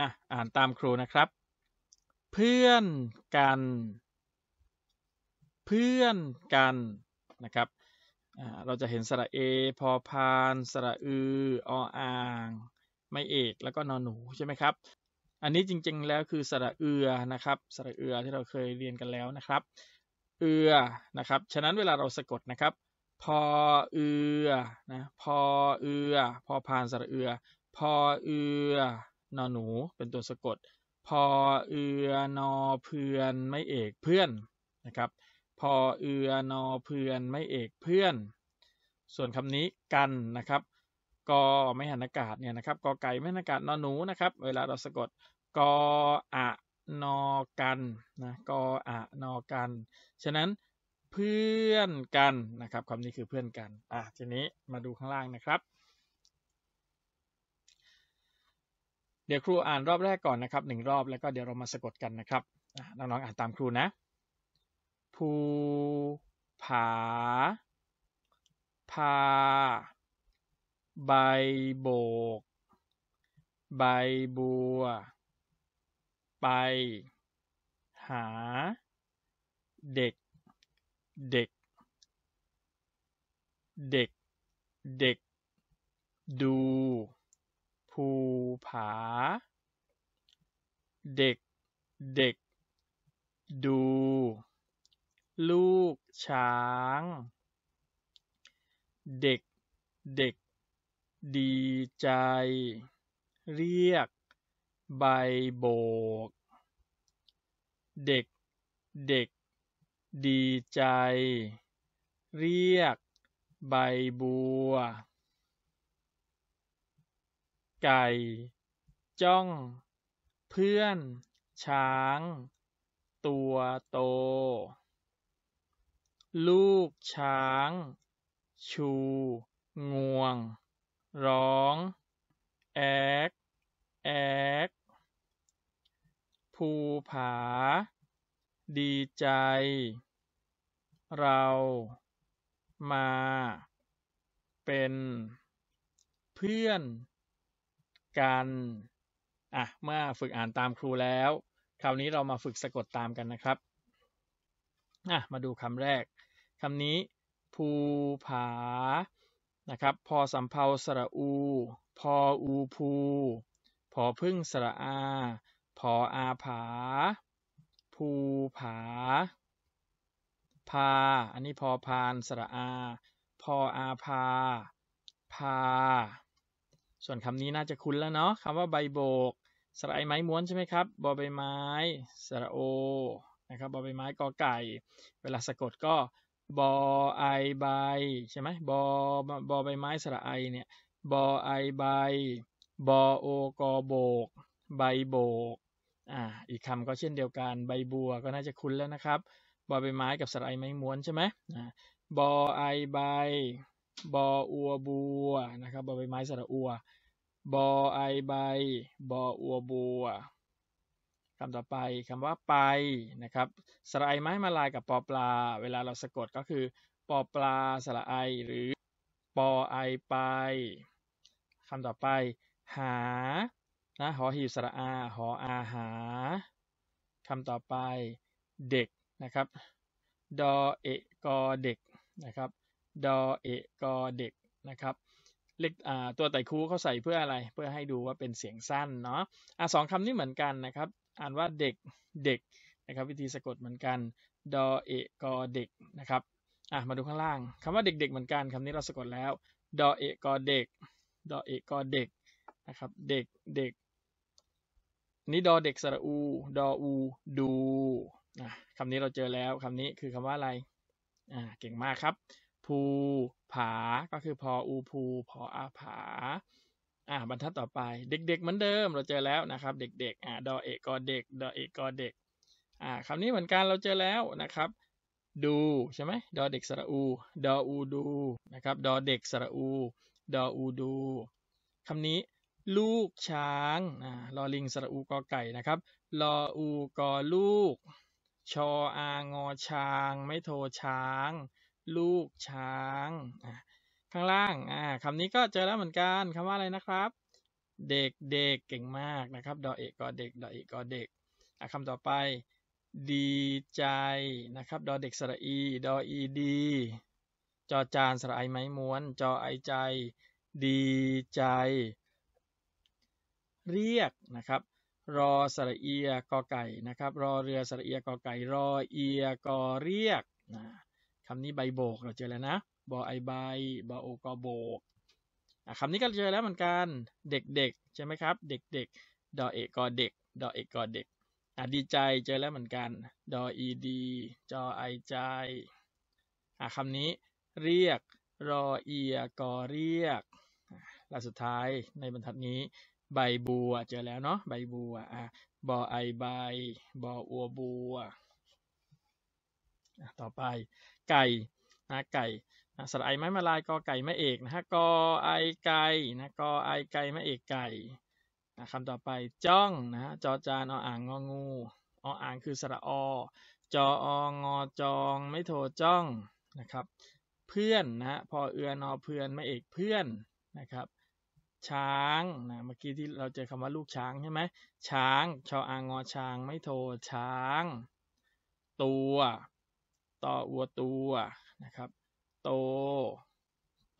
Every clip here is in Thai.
อ่ะอ่านตามครูนะครับ เพื่อนกัน เพื่อนกันนะครับ เราจะเห็นสระเอ พอพาน สระอือ ออ่าง ไม่เอก แล้วก็นอนหนูใช่ไหมครับ อันนี้จริงๆแล้วคือสระเอือนะครับ สระเอือที่เราเคยเรียนกันแล้วนะครับ เอือนะครับ ฉะนั้นเวลาเราสะกดนะครับ พอเอือ นะพอเอือพอพานสระเอือ พอเอือนอหนูเป็นตัวสะกด พอเอือนอเพื่อนไม่เอกเพื่อนนะครับ พอเอือนอเพื่อนไม่เอกเพื่อน ส่วนคำนี้กันนะครับกอไม่หันอากาศเนี่ยนะครับกอไก่ไม่หันอากาศนอหนูนะครับ เวลาเราสะกดกออะนอกันนะกออะนอกันฉะนั้นเพื่อนกันนะครับคำนี้คือเพื่อนกันอ่ะทีนี้มาดูข้างล่างนะครับเดี๋ยวครูอ่านรอบแรกก่อนนะครับหนึ่งรอบแล้วก็เดี๋ยวเรามาสะกดกันนะครับน้องๆอ่านตามครูนะภูผา พาใบโบก ใบบัวไป หา เด็ก เด็ก เด็ก เด็ก ดูภูผา เด็กเด็ก ดู ลูกช้าง เด็กเด็ก ดีใจ เรียก ใบโบก เด็กเด็ก ดีใจ เรียกใบบัวไก่จ้อง เพื่อนช้าง ตัวโต ลูกช้าง ชูงวง ร้อง แอกแอกภูผา ดีใจ เรามา เป็น เพื่อนกันอ่ะเมื่อฝึกอ่านตามครูแล้ว คราวนี้เรามาฝึกสะกดตามกันนะครับอ่ะมาดูคำแรกคำนี้ภูผา นะครับ พอสำเพาสระอู พออูภูพอพึ่งสระอา พออาผาภูผา พา อันนี้พอพานสระอา พออาพา พาส่วนคำนี้น่าจะคุ้นแล้วเนาะคำว่าใบโบกสระไอไม้ม้วนใช่ไหมครับบอใบไม้ สระโอนะครับบอใบไม้กอไก่ เวลาสะกดก็บอไอใบใช่ไหมบอบอใบไม้สระไอเนี่ยบอไอใบบอโอกอโบกใบโบกอ่าอีกคำก็เช่นเดียวกันใบบัวก็น่าจะคุ้นแล้วนะครับบอใบไม้กับสระไอไม้ม้วนใช่ไหมบอไอใบบออัวบัวนะครับบอใบไม้สระอัว บอไอใบบออัวบัวคำต่อไปคำว่าไปนะครับสระไอไม้มาลายกับปอปลา เวลาเราสะกดก็คือปอปลาสระไอหรือปอไอไปคำต่อไป หานะหอหีบสระอาหออา หาคำต่อไปเด็กนะครับดอเอกอเด็กนะครับดอเอกอเด็กนะครับเล็กตัวไต่คูเขาใส่เพื่ออะไรเพื่อให้ดูว่าเป็นเสียงสั้นเนาะอ่ะสองคำนี้เหมือนกันนะครับ อ่านว่าเด็กเด็กนะครับวิธีสะกดเหมือนกันดอเอกอเด็กนะครับอ่ะมาดูข้างล่างคำว่าเด็กๆเหมือนกัน คำนี้เราสะกดแล้วดอเอกอเด็กดอเอกอเด็กนะครับเด็กเด็กนี่ดอเด็กสระอูดออูดูคำนี้เราเจอแล้วคำนี้คือคำว่าอะไรอ่าเก่งมากครับภูผา ก็คือพออูภูพออาผาอ่าบรรทัดต่อไป เด็กๆเหมือนเดิมเราเจอแล้วนะครับ เด็กๆ อ่าดอเอกกอเด็ก ดอเอกกอเด็กอ่าคำนี้เหมือนกัน เราเจอแล้วนะครับ ดู ใช่ไหมดอเด็กสระอูดออูดู นะครับดอเด็กสระอู ดออูดูคำนี้ ลูกช้างอ่าลอลิงสระอูกอไก่ นะครับ ลออูกอลูก ชออางอช้าง ไม่โทช้างลูกช้าง ข้างล่างอ่าคำนี้ก็เจอแล้วเหมือนกันคำว่าอะไรนะครับ เด็กเด็กเก่งมากนะครับ ดอเอกกอเด็ก ดอเอกกอเด็กคำต่อไป ดีใจนะครับดอเด็กสระอีดออีดีจอจานสระไอไม้ม้วน จอไอใจ ดีใจ เรียกนะครับ รอสระเอียกอไก่นะครับ รอเรือสระเอียกอไก่ รอเอียกอเรียกนะคำนี้ใบโบกเราเจอแล้วนะบอไอใบบอโอกอโบกคำนี้ก็เจอแล้วเหมือนกัน เด็กๆใช่ไหมครับ เด็กๆดอเอกอเด็กดอเอกอเด็กดีใจเจอแล้วเหมือนกันดออีดีจอไอใจคำนี้เรียกรอเอียกอเรียกและสุดท้ายในบรรทัดนี้ใบบัวเจอแล้วเนาะใบบัวอ่ะบอไอใบบออัวบัวต่อไปไก่นะไก่นะสระไอไม้มาลายกอไก่แม่เอกนะฮะกอไอไก่นะกอไอไก่แม่เอกไก่นะคำต่อไปจ้องนะจอจานอ่างงองูอ่างคือสระอจอองอจอง ไม่โทจ้องนะครับ เพื่อนนะพอเอือนอเพื่อนแม่เอกเพื่อนนะครับ ช้างนะ เมื่อกี้ที่เราเจอคำว่าลูกช้างใช่ไหม ช้าง ชออางงอช้าง ไม่โทช้าง ตัวต่ออัวตัวนะครับ โต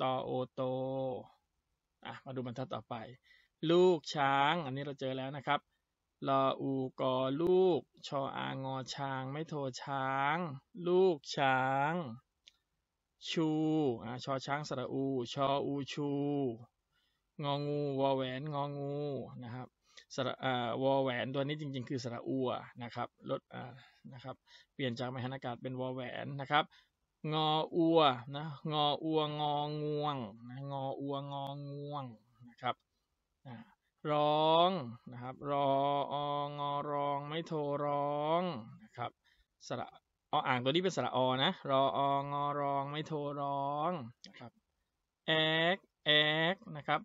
ต่อโอโตอ่ะมาดูบรรทัดต่อไป ลูกช้าง อันนี้เราเจอแล้วนะครับ ลออูกอลูก ชออางอช้าง ไม่โทช้าง ลูกช้าง ชูอ่ะชอช้างสระอู ชออูชูงองูวอแหวนงองูนะครับสระวอลแหวนตัวนี้จริงๆคือสระอัวนะครับลดนะครับ เปลี่ยนจากมหานากาศเป็นวอลแหวนนะครับ งออัวนะงออัวงองวงนะงออัวงองวงนะครับร้องนะครับรอองอรองไม่โทรร้องนะครับสระออ่างตัวนี้เป็นสระอนะรอองอรองไม่โทรร้องนะครับแอกแอกนะครับ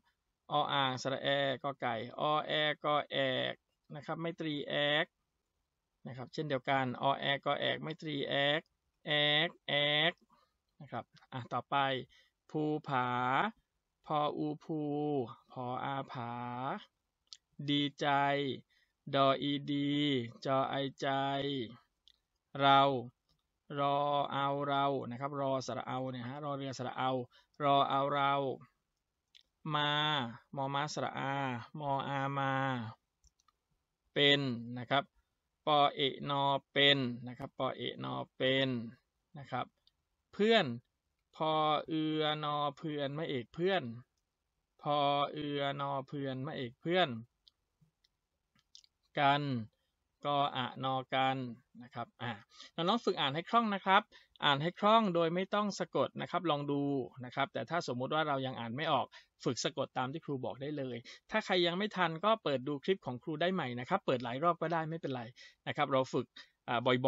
ออ่างสระแอกอไก่อแอกอแอกนะครับไม่ตรีแอกนะครับเช่นเดียวกันอแอกอแอกไม่ตรีแอกแอกแอกนะครับ อ่ะต่อไปภูผา พออูภูพออาผา ดีใจดออีดีจอไอใจ เรา รอเอาเรา นะครับรอสระเอาเนี่ยฮะรอเรือสระเอารอเอาเรามา มอมาสระอา มออามา เป็นนะครับ ปอเอนอเป็นนะครับ ปอเอนอเป็นนะครับ เพื่อน พอเอือนอเพื่อนมาเอกเพื่อน พอเอือนอเพื่อนมาเอกเพื่อน กันก็อานอกันนะครับอ่าน้องๆฝึกอ่านให้คล่องนะครับ อ่านให้คล่องโดยไม่ต้องสะกดนะครับ ลองดูนะครับ แต่ถ้าสมมุติว่าเรายังอ่านไม่ออก ฝึกสะกดตามที่ครูบอกได้เลย ถ้าใครยังไม่ทันก็เปิดดูคลิปของครูได้ใหม่นะครับ เปิดหลายรอบก็ได้ไม่เป็นไรนะครับ เราฝึก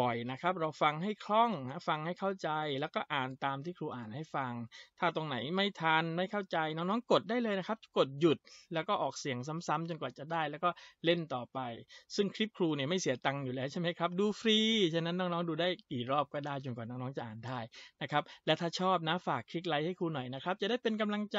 บ่อยๆ นะครับ เราฟังให้คล่อง ฟังให้เข้าใจ แล้วก็อ่านตามที่ครูอ่านให้ฟัง ถ้าตรงไหนไม่ทันไม่เข้าใจน้องๆกดได้เลยนะครับ กดหยุดแล้วก็ออกเสียงซ้ำ ๆจนกว่าจะได้แล้วก็เล่นต่อไป ซึ่งคลิปครูเนี่ยไม่เสียตังค์อยู่แล้วใช่ไหมครับ ดูฟรี ฉะนั้นน้อง ๆ ดูได้กี่รอบก็ได้จนกว่าน้องๆ จะอ่านได้นะครับ และถ้าชอบนะฝากคลิกไลค์ให้ครูหน่อยนะครับ จะได้เป็นกำลังใจ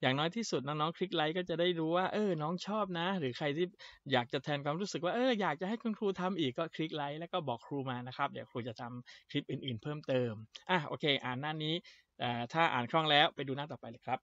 อย่างน้อยที่สุดน้องๆ คลิกไลค์ก็จะได้รู้ว่าเออ น้องชอบนะ หรือใครที่อยากจะแทนความรู้สึกว่าเออ อยากจะให้คุณครูทำอีกก็คลิกไลค์แล้วก็บอกครูมานะครับ เดี๋ยวครูจะทำคลิปอื่นๆเพิ่มเติม อ่ะโอเค อ่านหน้านี้ ถ้าอ่านคล่องแล้วไปดูหน้าต่อไปเลยครับ